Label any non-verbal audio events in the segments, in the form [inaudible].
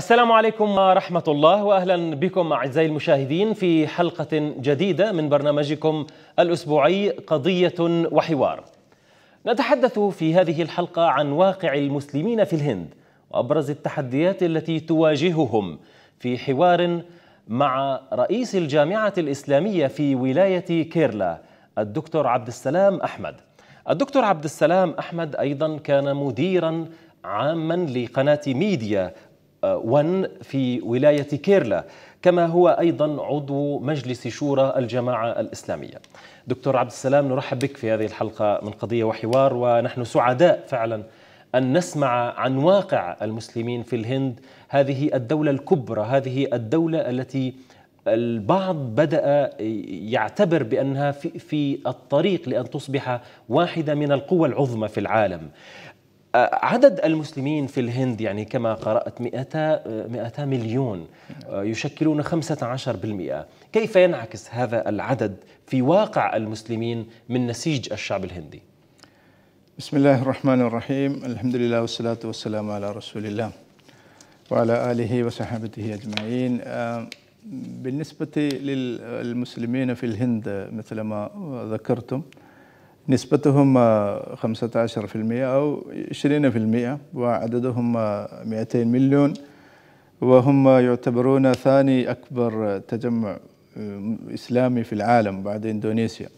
السلام عليكم ورحمة الله وأهلا بكم أعزائي المشاهدين في حلقة جديدة من برنامجكم الأسبوعي قضية وحوار نتحدث في هذه الحلقة عن واقع المسلمين في الهند وأبرز التحديات التي تواجههم في حوار مع رئيس الجامعة الإسلامية في ولاية كيرلا الدكتور عبد السلام أحمد الدكتور عبد السلام أحمد أيضا كان مديرا عاما لقناة ميديا ون آه، في ولاية كيرلا كما هو أيضا عضو مجلس شورى الجماعة الإسلامية دكتور عبد السلام نرحب بك في هذه الحلقة من قضية وحوار ونحن سعداء فعلا أن نسمع عن واقع المسلمين في الهند هذه الدولة الكبرى هذه الدولة التي البعض بدأ يعتبر بأنها في, الطريق لأن تصبح واحدة من القوى العظمى في العالم عدد المسلمين في الهند يعني كما قرأت 200 200 مليون آه، يشكلون 15% كيف ينعكس هذا العدد في واقع المسلمين من نسيج الشعب الهندي بسم الله الرحمن الرحيم الحمد لله والصلاة والسلام على رسول الله وعلى آله وصحبه أجمعين آه، بالنسبة للمسلمين في الهند مثل ما ذكرتم نسبتهم 15% آه، أو 20% وعددهم 200 آه، مليون وهم آه، يعتبرون ثاني أكبر تجمع إسلامي في العالم بعد إندونيسيا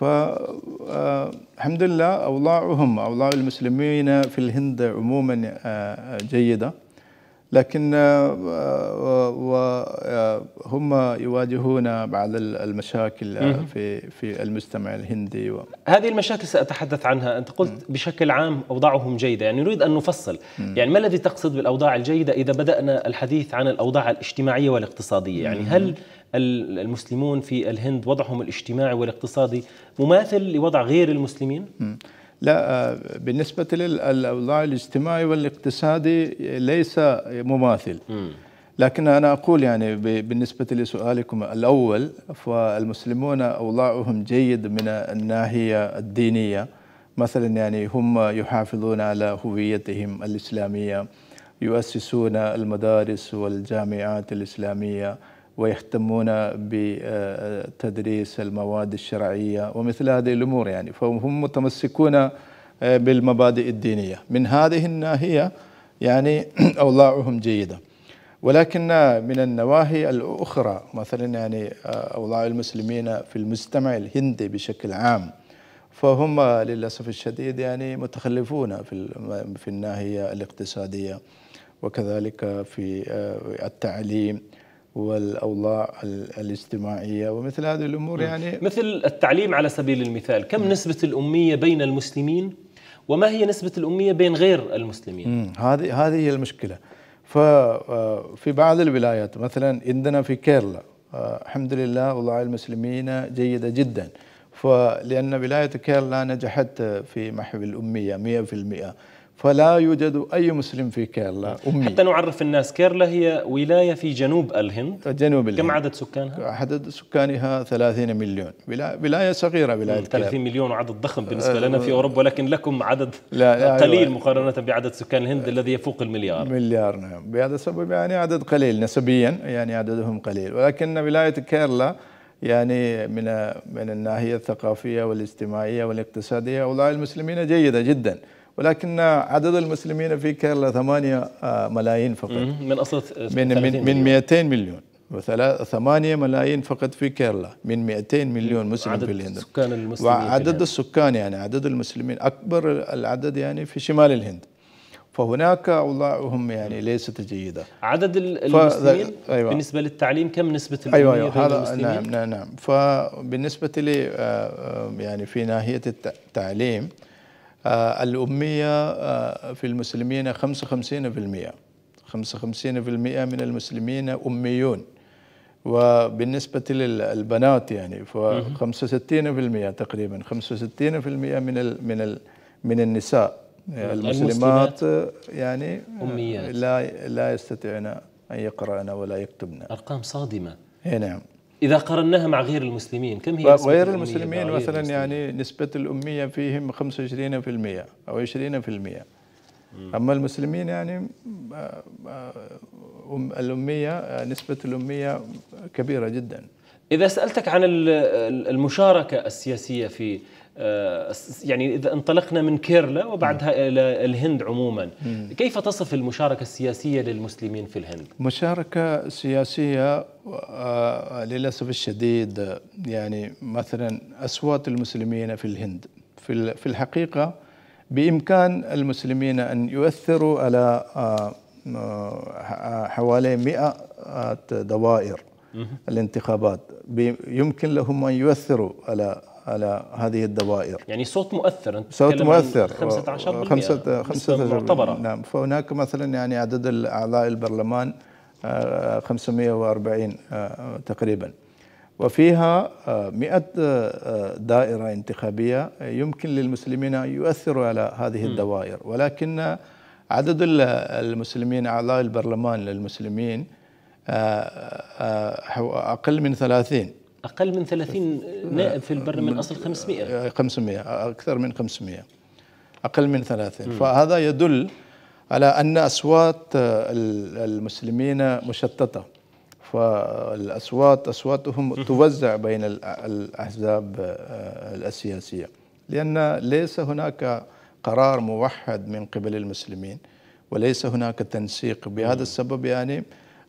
فالحمد لله أوضاعهم أوضاع المسلمين في الهند عموما جيدة لكن آه، وهم آه، يواجهون بعض المشاكل آه، في في المجتمع الهندي و... هذه المشاكل ساتحدث عنها انت قلت م. بشكل عام اوضاعهم جيده يعني نريد ان نفصل م. يعني ما الذي تقصد بالاوضاع الجيده اذا بدانا الحديث عن الاوضاع الاجتماعيه والاقتصاديه يعني هل المسلمون في الهند وضعهم الاجتماعي والاقتصادي مماثل لوضع غير المسلمين م. لا آه، بالنسبة للأوضاع الاجتماعي والاقتصادي ليس مماثل لكن أنا أقول يعني بالنسبة لسؤالكم الأول فالمسلمون أوضاعهم جيد من الناحية الدينية مثلا يعني هم يحافظون على هويتهم الإسلامية يؤسسون المدارس والجامعات الإسلامية ويهتمون بتدريس المواد الشرعية ومثل هذه الأمور يعني فهم متمسكون آه، بالمبادئ الدينية من هذه الناحية يعني [clears throat] أوضاعهم جيدة ولكن آه، من النواحي الأخرى مثلا يعني آه، أوضاع المسلمين في المجتمع الهندي بشكل عام فهم للأسف الشديد يعني متخلفون في في الناحية الاقتصادية وكذلك في التعليم والاوضاع الاجتماعيه ومثل هذه الامور يعني مثل التعليم على سبيل المثال كم نسبه الاميه بين المسلمين وما هي نسبه الاميه بين غير المسلمين هذه هذه هي المشكله ففي آه، بعض الولايات مثلا عندنا في كيرلا آه، الحمد لله اوضاع المسلمين جيده جدا فلان ولايه كيرلا نجحت في محو الاميه 100% فلا يوجد أي مسلم في كيرلا أمي حتى نعرف الناس كيرلا هي ولاية في جنوب الهند جنوب الهند كم عدد سكانها؟ عدد سكانها 30 مليون ولاية صغيرة ولاية 30 مليون وعدد ضخم بالنسبة لنا أه، في أوروبا ولكن لكم عدد لا لا أيوة. قليل أيوة. مقارنة بعدد سكان الهند الذي يفوق المليار مليار نعم بهذا السبب يعني عدد قليل نسبيا يعني عددهم قليل ولكن ولاية كيرلا يعني من من الناحية الثقافية والاجتماعية والاقتصادية أوضاع المسلمين جيدة جدا ولكن عدد المسلمين في كيرلا 8 آه، ملايين فقط من اصل من من, من 200 مليون وثلاث 8 ملايين فقط في كيرلا من 200 مليون مسلم في الهند سكان المسلمين وعدد السكان يعني عدد المسلمين اكبر العدد يعني في شمال الهند فهناك اوضاعهم يعني ليست جيده عدد المسلمين ف... أيوة. بالنسبه للتعليم كم نسبه ايوه ايوه هذا نعم نعم نعم فبالنسبه لي آه، آه، يعني في ناحيه التعليم آه، الأمية آه، في المسلمين 55% 55% من المسلمين أميون وبالنسبة للبنات يعني ف 65% تقريبا 65% من الـ من الـ من النساء المسلمات يعني أميات. لا لا يستطيعن أن يقرأن ولا يكتبن أرقام صادمة إيه، نعم إذا قارناها مع غير المسلمين كم هي نسبة غير يعني المسلمين مثلا المسلمين؟ يعني نسبة الأمية فيهم 25% أو 20% مم. أما المسلمين يعني آه، الأمية او آه، 20 الأمية كبيرة جدا إذا سألتك عن المشاركة السياسية في آه، يعني اذا انطلقنا من كيرلا وبعدها الى الهند عموما كيف تصف المشاركه السياسيه للمسلمين في الهند مشاركه سياسيه آه، للاسف الشديد يعني مثلا اصوات المسلمين في الهند في الحقيقه بامكان المسلمين ان يؤثروا على آه، حوالي 100 دوائر الانتخابات يمكن لهم ان يؤثروا على على هذه الدوائر يعني صوت مؤثر أنت صوت مؤثر 15 خمسة خمسة نعم فهناك مثلا يعني عدد أعضاء البرلمان 540 آه، آه، تقريبا وفيها 100 آه، دائرة انتخابية يمكن للمسلمين أن يؤثروا على هذه الدوائر ولكن عدد المسلمين أعضاء البرلمان للمسلمين أقل من 30 اقل من 30 نائب في البرلمان اصل 500 500 آه، اكثر من 500 اقل من 30 فهذا يدل على ان اصوات آه، المسلمين مشتته فالاصوات اصواتهم [laughs] توزع بين الاحزاب آه، السياسيه لان ليس هناك قرار موحد من قبل المسلمين وليس هناك تنسيق بهذا السبب يعني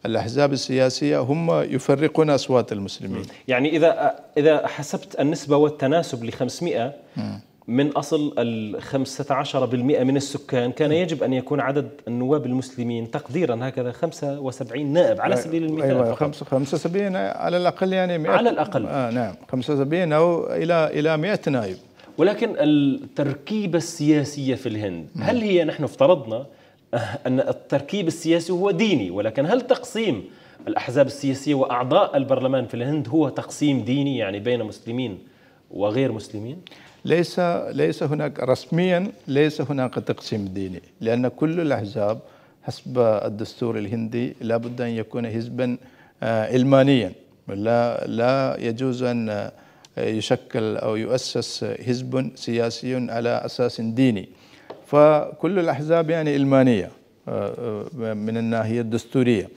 الأحزاب السياسية هم يفرقون أصوات المسلمين يعني إذا إذا حسبت النسبة والتناسب ل 500 من أصل ال 15% من السكان كان يجب أن يكون عدد النواب المسلمين تقديرا هكذا 75 نائب على أيوة، سبيل المثال أيوة فقط. 75 على الأقل يعني 100 على الأقل آه نعم 75 أو إلى إلى 100 نائب ولكن التركيبة السياسية في الهند هل هي نحن افترضنا أه، أن التركيب السياسي هو ديني ولكن هل تقسيم الأحزاب السياسية وأعضاء البرلمان في الهند هو تقسيم ديني يعني بين مسلمين وغير مسلمين؟ ليس ليس هناك رسميا ليس هناك تقسيم ديني لأن كل الأحزاب حسب الدستور الهندي لابد أن يكون حزبا علمانيا آه، لا لا يجوز أن آه، يشكل أو يؤسس حزب سياسي على أساس ديني فكل الأحزاب يعني إلمانية آه، آه، من الناحية الدستورية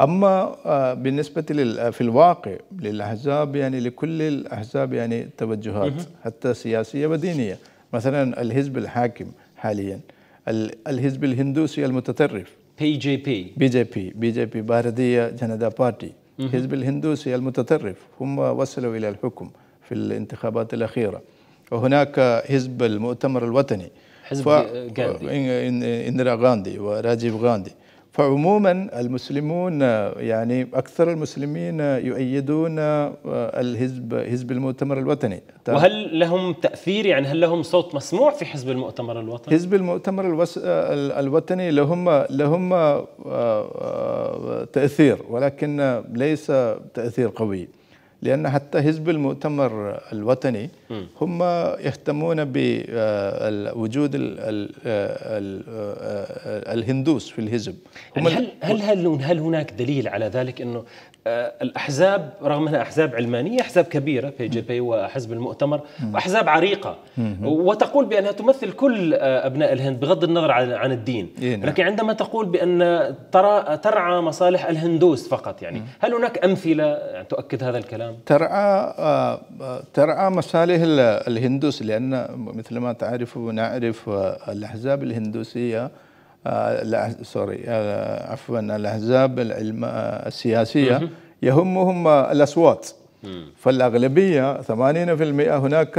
أما آه، بالنسبة في الواقع للأحزاب يعني لكل الأحزاب يعني توجهات حتى سياسية ودينية مثلا الحزب الحاكم حاليا الحزب الهندوسي المتطرف بي جي بي بي جي بي بي جي بي بارديه جندا بارتي حزب الهندوسي المتطرف هم وصلوا إلى الحكم في الانتخابات الأخيرة وهناك حزب المؤتمر الوطني حزب ف... غاندي اندرا غاندي وراجيف غاندي فعموما المسلمون يعني اكثر المسلمين يؤيدون آه، الحزب حزب المؤتمر الوطني وهل لهم تاثير يعني هل لهم صوت مسموع في حزب المؤتمر الوطني؟ حزب المؤتمر الوس... آه، الوطني لهم لهم آه، تاثير ولكن ليس تاثير قوي لأن حتى حزب المؤتمر الوطني هم يهتمون بوجود آه، آه، آه، الهندوس في الحزب هل, هل, هل, هناك دليل على ذلك أنه آه، الاحزاب رغم انها احزاب علمانيه احزاب كبيره بي جي بي وحزب المؤتمر واحزاب عريقه وتقول بانها تمثل كل آه، ابناء الهند بغض النظر عن الدين إيه، نعم. لكن عندما تقول بان ترى ترعى مصالح الهندوس فقط يعني هل هناك امثله يعني تؤكد هذا الكلام ترعى آه، ترعى مصالح الهندوس لان مثل ما تعرف ونعرف الاحزاب الهندوسيه آه سوري آه عفوا الاحزاب العلم آه، السياسيه يهمهم آه، الاصوات فالاغلبيه 80% هناك 70%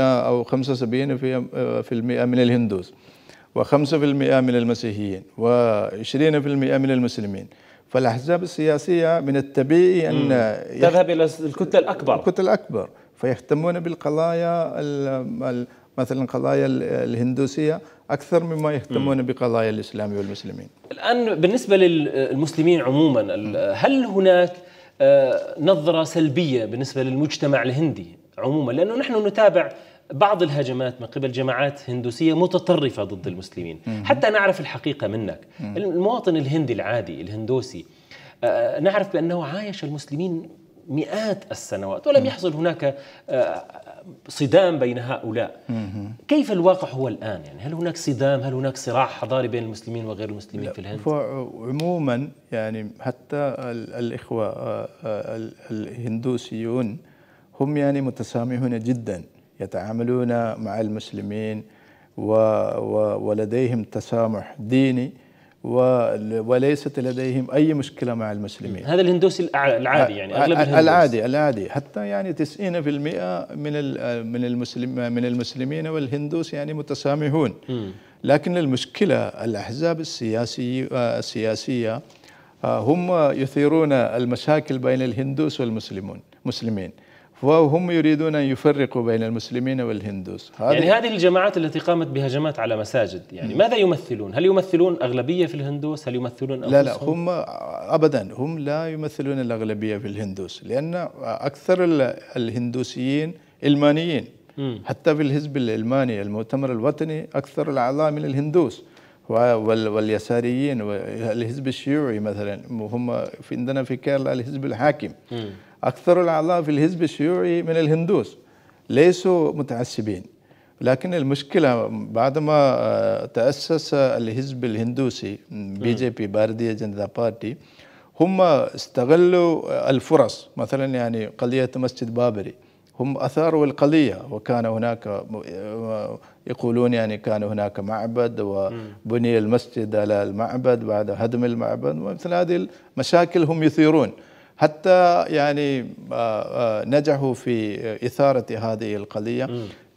او 75% آه، من الهندوس و5% من المسيحيين و20% من المسلمين فالاحزاب السياسيه من الطبيعي ان تذهب الى الكتله الاكبر الكتله الاكبر فيهتمون بالقضايا مثلا القضايا الهندوسيه اكثر مما يهتمون بقضايا الاسلام والمسلمين. الان بالنسبه للمسلمين عموما هل هناك آه، نظره سلبيه بالنسبه للمجتمع الهندي عموما لانه نحن نتابع بعض الهجمات من قبل جماعات هندوسيه متطرفه ضد المسلمين، حتى نعرف الحقيقه منك، المواطن الهندي العادي الهندوسي آه، نعرف بانه عايش المسلمين مئات السنوات ولم يحصل هناك آه، صدام بين هؤلاء كيف الواقع هو الآن يعني هل هناك صدام هل هناك صراع حضاري بين المسلمين وغير المسلمين في الهند عموما يعني حتى الإخوة آه، آه، الهندوسيون هم يعني متسامحون جدا يتعاملون مع المسلمين ولديهم تسامح ديني وليست لديهم اي مشكله مع المسلمين هذا الهندوسي العادي يعني اغلب الهندوس. العادي العادي حتى يعني 90% من من المسلم من المسلمين والهندوس يعني متسامحون لكن المشكله الاحزاب السياسيه السياسيه آه، هم يثيرون المشاكل بين الهندوس والمسلمون مسلمين وهم يريدون أن يفرقوا بين المسلمين والهندوس هذه يعني هذه الجماعات التي قامت بهجمات على مساجد يعني ماذا يمثلون؟ هل يمثلون أغلبية في الهندوس؟ هل يمثلون أنفسهم؟ لا لا هم أبدا هم لا يمثلون الأغلبية في الهندوس لأن أكثر الهندوسيين المانيين حتى في الحزب الالماني المؤتمر الوطني أكثر الأعضاء من الهندوس واليساريين والحزب الشيوعي مثلا هم عندنا في كيرلا الحزب الحاكم أكثر الأعضاء في الحزب الشيوعي من الهندوس ليسوا متعصبين لكن المشكلة بعدما آه، تأسس الحزب الهندوسي بي جي بي باردية جندا بارتي هم استغلوا الفرص مثلا يعني قضية مسجد بابري هم أثاروا القضية وكان هناك آه، يقولون يعني كان هناك معبد وبني المسجد على المعبد بعد هدم المعبد ومثل هذه المشاكل هم يثيرون حتى يعني آه، آه، نجحوا في إثارة هذه القضية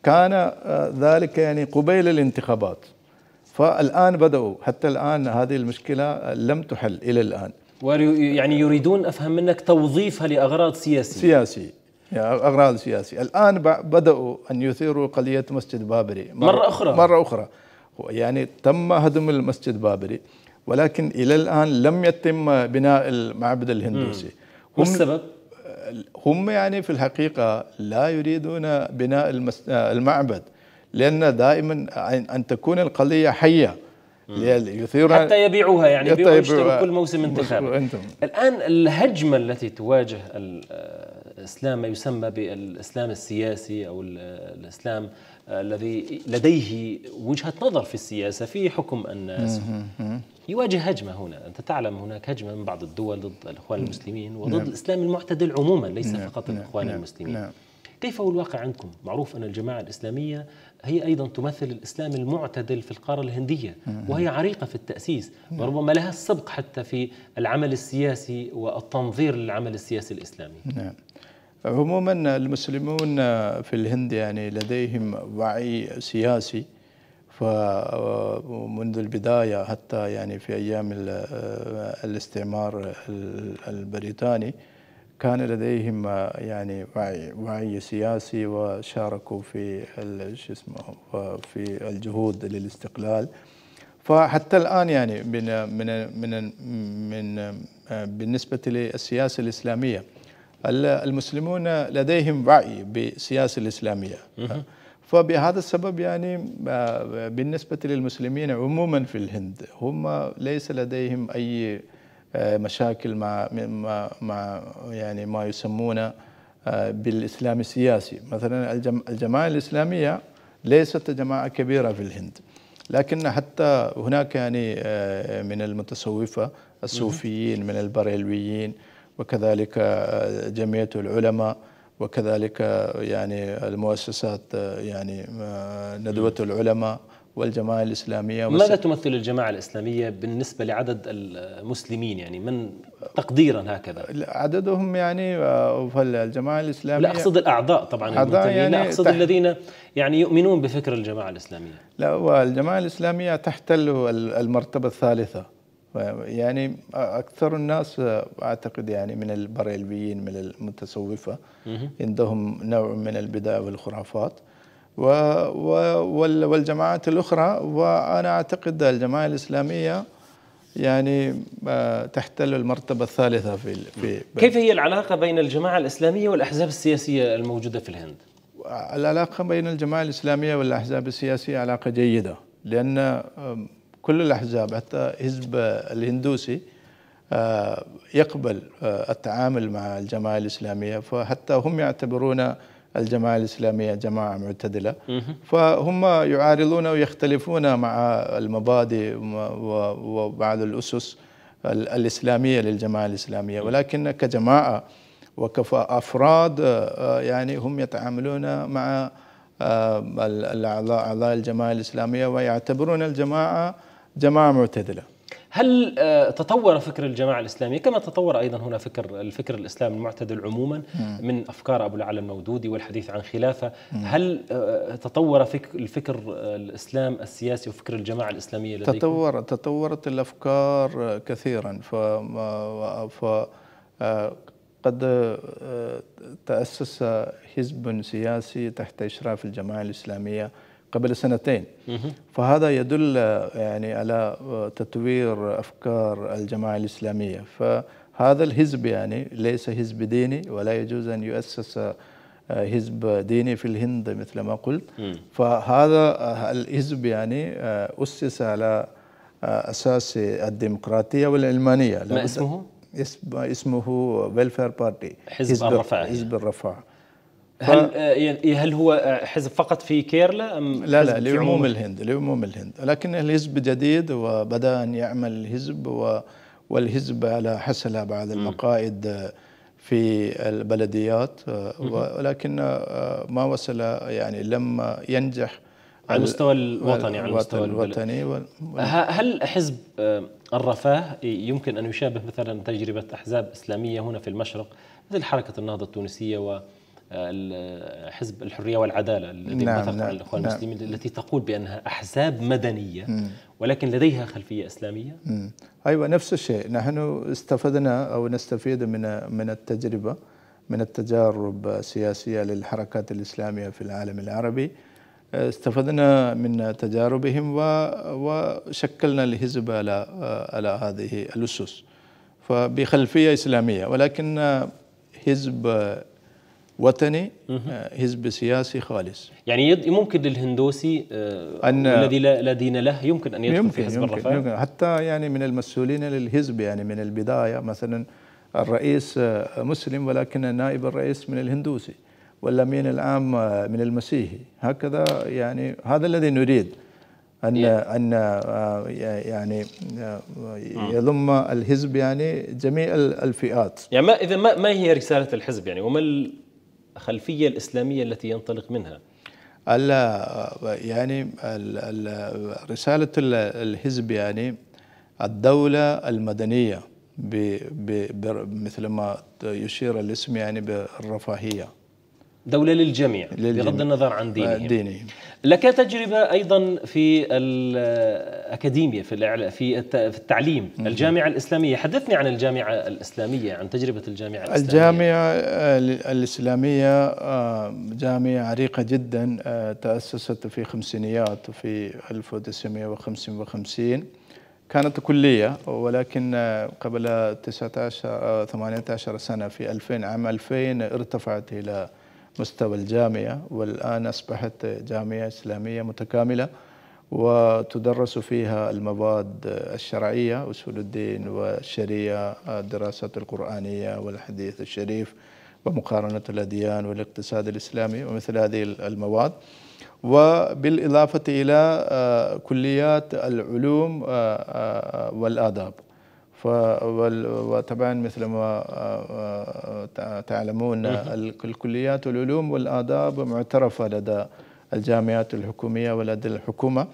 كان آه، ذلك يعني قبيل الانتخابات فالآن بدأوا حتى الآن هذه المشكلة لم تحل إلى الآن يعني يريدون أفهم منك توظيفها لأغراض سياسية سياسي يعني أغراض سياسية الآن بدأوا أن يثيروا قضية مسجد بابري مرة, مرة أخرى مرة أخرى يعني تم هدم المسجد بابري ولكن إلى الآن لم يتم بناء المعبد الهندوسي م. والسبب؟ هم يعني في الحقيقة لا يريدون بناء المس... المعبد لأن دائما أن تكون القضية حية يثير حتى يبيعوها يعني يبيعوا يشتروا كل موسم انتخاب [laughs] الآن الهجمة التي تواجه الإسلام ما يسمى بالإسلام السياسي أو الإسلام الذي لديه وجهة نظر في السياسة في حكم الناس يواجه هجمة هنا أنت تعلم هناك هجمة من بعض الدول ضد الإخوان نعم. المسلمين وضد نعم. الإسلام المعتدل عموما ليس نعم. فقط نعم. الإخوان نعم. المسلمين نعم. كيف هو الواقع عندكم؟ معروف أن الجماعة الإسلامية هي أيضا تمثل الإسلام المعتدل في القارة الهندية نعم. وهي عريقة في التأسيس وربما لها السبق حتى في العمل السياسي والتنظير للعمل السياسي الإسلامي نعم عموما المسلمون في الهند يعني لديهم وعي سياسي فمنذ البداية حتى يعني في أيام آه، الاستعمار البريطاني كان لديهم آه، يعني وعي وعي سياسي وشاركوا في شو اسمه في الجهود للاستقلال فحتى الان يعني من من من من آه، بالنسبه للسياسه الاسلاميه المسلمون لديهم وعي بالسياسه الاسلاميه فبهذا السبب يعني آه، بالنسبة للمسلمين عموما في الهند هم ليس لديهم أي آه، مشاكل مع مع يعني ما يسمونه آه، بالإسلام السياسي مثلا الجماعة الإسلامية ليست جماعة كبيرة في الهند لكن حتى هناك يعني من المتصوفة الصوفيين من البريلويين وكذلك جمعية العلماء وكذلك يعني المؤسسات يعني آه، ندوة العلماء والجماعة الإسلامية ماذا تمثل الجماعة الإسلامية بالنسبة لعدد المسلمين يعني من تقديرا هكذا عددهم يعني آه، فالجماعة الإسلامية لا أقصد الأعضاء طبعا أعضاء يعني لا أقصد الذين يعني يؤمنون بفكر الجماعة الإسلامية لا والجماعة الإسلامية تحتل المرتبة الثالثة يعني اكثر الناس اعتقد يعني من البريلبيين من المتصوفه عندهم نوع من البدع والخرافات و و والجماعات الاخرى وانا اعتقد الجماعه الاسلاميه يعني آه، تحتل المرتبه الثالثه في في كيف هي العلاقه بين الجماعه الاسلاميه والاحزاب السياسيه الموجوده في الهند؟ العلاقه بين الجماعه الاسلاميه والاحزاب السياسيه علاقه جيده لان كل الأحزاب حتى حزب الهندوسي آه، يقبل آه، التعامل مع الجماعة الإسلامية فحتى هم يعتبرون الجماعة الإسلامية جماعة معتدلة فهم يعارضون ويختلفون مع المبادئ وبعض الأسس الإسلامية للجماعة الإسلامية ولكن كجماعة وكأفراد آه، يعني هم يتعاملون مع أعضاء الجماعة الإسلامية ويعتبرون الجماعة جماعه معتدله هل آه، تطور فكر الجماعة الإسلامية كما تطور أيضا هنا فكر الفكر الإسلامي المعتدل عموما من أفكار أبو العلا المودودي والحديث عن خلافة هل آه، تطور فكر الفكر الإسلام السياسي وفكر الجماعة الإسلامية لديكم؟ تطور تطورت الأفكار كثيرا ف, ف... آه، قد تأسس حزب سياسي تحت إشراف الجماعة الإسلامية قبل سنتين فهذا يدل يعني على تطوير أفكار الجماعة الإسلامية فهذا الحزب يعني ليس حزب ديني ولا يجوز أن يؤسس آه، حزب ديني في الهند مثل ما قلت فهذا آه، الحزب يعني آه، أسس على أساس الديمقراطية والعلمانية ما اسمه؟ اسمه ويلفير بارتي حزب, حزب الرفاه حزب الرفاه هل آه، يعني- إيه، هل هو آه، حزب فقط في كيرلا ام لا لا لعموم الهند لعموم الهند لكن الحزب جديد وبدا ان يعمل الحزب والحزب على حسب بعض المقاعد في البلديات آه، ولكن ما وصل يعني لم ينجح على المستوى الوطني على المستوى الوطني هل حزب الرفاه إيه، يمكن ان يشابه مثلا تجربه احزاب اسلاميه هنا في المشرق مثل حركه النهضه التونسيه و آه، حزب الحرية والعدالة الذي نعم نعم على الإخوان نعم المسلمين التي تقول بأنها أحزاب مدنية ولكن لديها خلفية إسلامية أيوة نفس الشيء نحن استفدنا أو نستفيد من من التجربة من التجارب السياسية للحركات الإسلامية في العالم العربي استفدنا من تجاربهم وشكلنا الحزب على على هذه الأسس فبخلفية إسلامية ولكن حزب وطني آه، حزب سياسي خالص يعني ممكن للهندوسي آه، أن الذي لا دين له يمكن ان يدخل يمكن في حزب يمكن الرفاه يمكن حتى يعني من المسؤولين للحزب يعني من البدايه مثلا الرئيس آه، مسلم ولكن نائب الرئيس من الهندوسي والامين العام من المسيحي هكذا يعني هذا الذي نريد ان ان يعني يضم الحزب يعني جميع الفئات يعني ما اذا ما, ما هي رساله الحزب يعني وما الخلفية الإسلامية التي ينطلق منها يعني رسالة الحزب يعني الدولة المدنية مثل ما يشير الاسم يعني بالرفاهية دولة للجميع, للجميع. بغض النظر عن دينهم, دينهم. لك تجربة أيضا في الأكاديمية في في التعليم الجامعة الإسلامية حدثني عن الجامعة الإسلامية عن تجربة الجامعة الإسلامية الجامعة آه، الإسلامية آه، جامعة عريقة جدا آه، تأسست في خمسينيات في 1955 كانت كلية ولكن قبل 19 18 سنة في 2000 عام 2000 ارتفعت إلى مستوى الجامعة والآن أصبحت جامعة إسلامية متكاملة وتدرس فيها المواد الشرعية أصول الدين والشريعة الدراسات القرآنية والحديث الشريف ومقارنة الأديان والاقتصاد الإسلامي ومثل هذه المواد وبالإضافة إلى آه، كليات العلوم آه، آه، والآداب وطبعا مثل ما آه، آه، تعلمون الكليات العلوم والآداب معترفة لدى الجامعات الحكومية ولدى الحكومة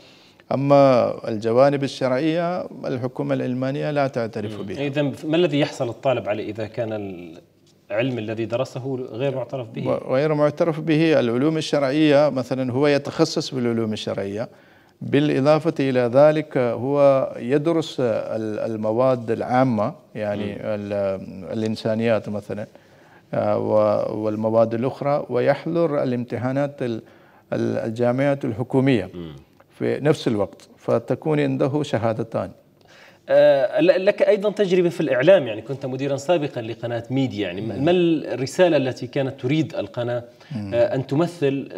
أما الجوانب الشرعية الحكومة الالمانيه لا تعترف بها إذا ما الذي يحصل الطالب عليه إذا كان العلم الذي درسه غير معترف به؟ غير معترف به العلوم الشرعية مثلا هو يتخصص بالعلوم الشرعية بالإضافة إلى ذلك هو يدرس المواد العامة يعني الإنسانيات مثلا آه، والمواد الأخرى ويحضر الامتحانات الجامعات الحكومية في نفس الوقت فتكون عنده شهادتان آه، لك ايضا تجربه في الاعلام يعني كنت مديرا سابقا لقناه ميديا يعني ما الرساله التي كانت تريد القناه آه، ان تمثل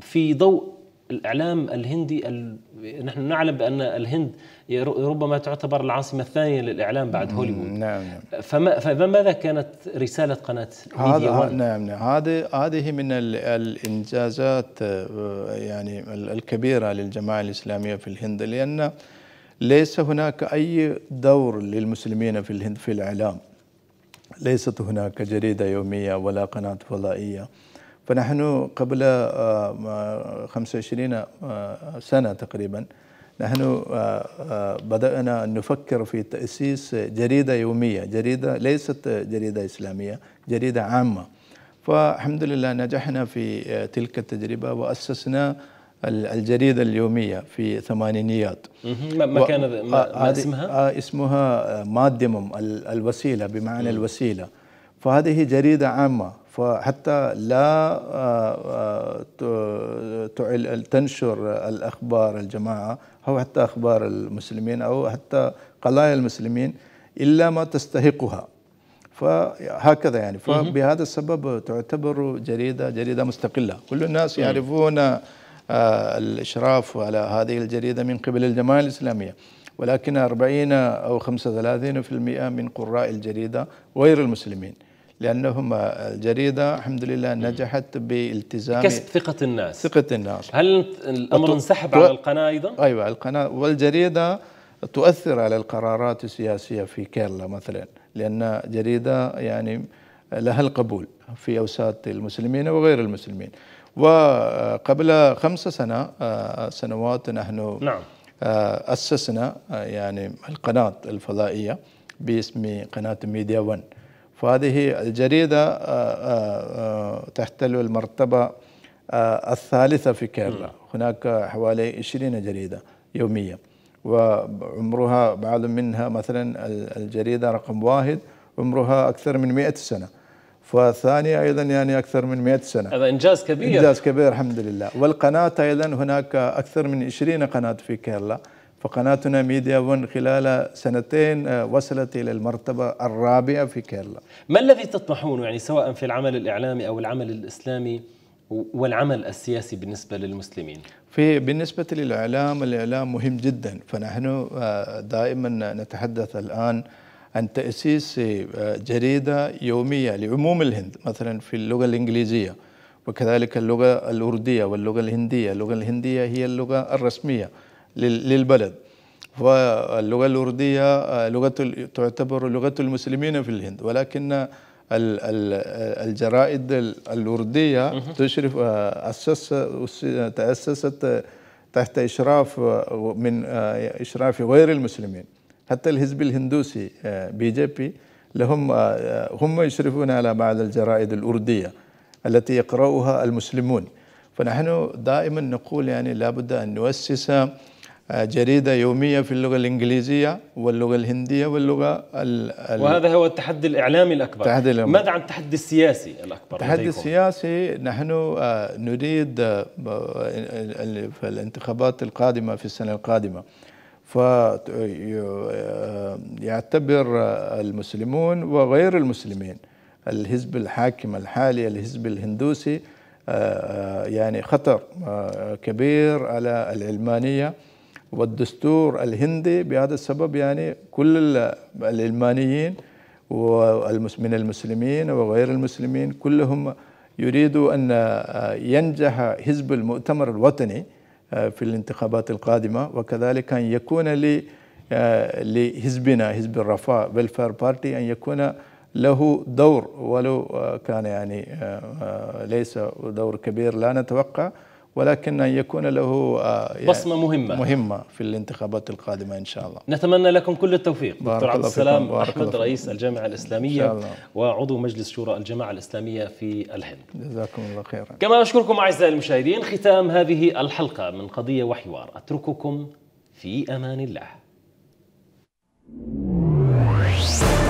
في ضوء الإعلام الهندي ال... نحن نعلم بأن الهند ربما تعتبر العاصمة الثانية للإعلام بعد هوليوود نعم نعم فما... فماذا كانت رسالة قناة هذا نعم نعم هذه هذه من الإنجازات آه، يعني الكبيرة للجماعة الإسلامية في الهند لأن ليس هناك أي دور للمسلمين في الهند في الإعلام ليست هناك جريدة يومية ولا قناة فضائية فنحن قبل 25 آه، آه، سنة تقريبا نحن آه، بدأنا أن نفكر في تأسيس جريدة يومية جريدة ليست جريدة إسلامية جريدة عامة فالحمد لله نجحنا في تلك التجربة وأسسنا الجريدة اليومية في الثمانينيات ما كان ما اسمها؟ اسمها ماديموم الوسيلة بمعنى الوسيلة فهذه جريدة عامة فحتى لا آه، آه، تنشر الأخبار الجماعة أو حتى أخبار المسلمين أو حتى قضايا المسلمين إلا ما تستحقها فهكذا يعني فبهذا السبب تعتبر جريدة جريدة مستقلة كل الناس يعرفون آه، الإشراف على هذه الجريدة من قبل الجماعة الإسلامية ولكن 40 أو 35% من قراء الجريدة غير المسلمين لانهما الجريده الحمد لله نجحت بالتزام كسب ثقه الناس ثقه الناس هل الامر انسحب على القناه ايضا؟ ايوه القناه والجريده تؤثر على القرارات السياسيه في كيرلا مثلا لان جريده يعني لها القبول في اوساط المسلمين وغير المسلمين وقبل خمس سنة آه، سنوات نحن نعم. آه، أسسنا آه، يعني القناة الفضائية باسم قناة ميديا ون فهذه الجريدة آه، آه، آه، تحتل المرتبة الثالثة في كيرلا هناك حوالي 20 جريدة يومية وعمرها بعض منها مثلا الجريدة رقم واحد عمرها أكثر من 100 سنة فالثانية أيضا يعني أكثر من 100 سنة هذا إنجاز كبير إنجاز كبير الحمد لله والقناة أيضا هناك أكثر من 20 قناة في كيرلا فقناتنا ميديا ون خلال سنتين آه، وصلت إلى المرتبة الرابعة في كيرلا ما الذي تطمحون يعني سواء في العمل الإعلامي أو العمل الإسلامي والعمل السياسي بالنسبة للمسلمين في بالنسبة للإعلام الإعلام مهم جدا فنحن آه، دائما نتحدث الآن عن تأسيس آه، جريدة يومية لعموم الهند مثلا في اللغة الإنجليزية وكذلك اللغة الأردية واللغة الهندية اللغة الهندية هي اللغة الرسمية للبلد واللغة الأردية لغة تعتبر لغة المسلمين في الهند ولكن الجرائد الأردية تشرف تأسست تحت إشراف من إشراف غير المسلمين حتى الحزب الهندوسي بي جي بي لهم هم يشرفون على بعض الجرائد الأردية التي يقرأها المسلمون فنحن دائما نقول يعني لابد أن نؤسس جريدة يومية في اللغة الإنجليزية واللغة الهندية واللغة الـ الـ وهذا هو التحدي الإعلامي الأكبر التحدي الأكبر. ماذا عن التحدي السياسي الأكبر التحدي السياسي نحن آه، نريد آه، في الانتخابات القادمة في السنة القادمة فيعتبر آه، المسلمون وغير المسلمين الحزب الحاكم الحالي الحزب الهندوسي يعني خطر كبير على العلمانيه والدستور الهندي بهذا السبب يعني كل العلمانيين من المسلمين وغير المسلمين كلهم يريدوا أن ينجح حزب المؤتمر الوطني آه، في الانتخابات القادمة وكذلك أن يكون آه، لحزبنا حزب الرفاه ويلفير بارتي أن يكون له دور ولو آه، كان يعني ليس دور كبير لا نتوقع ولكن أن يكون له آه، يعني بصمة مهمة مهمة في الانتخابات القادمة إن شاء الله نتمنى لكم كل التوفيق دكتور عبد السلام أحمد رئيس الجامعة الإسلامية وعضو مجلس شورى الجماعة الإسلامية في الهند جزاكم الله خيرا كما أشكركم أعزائي المشاهدين ختام هذه الحلقة من قضية وحوار أترككم في أمان الله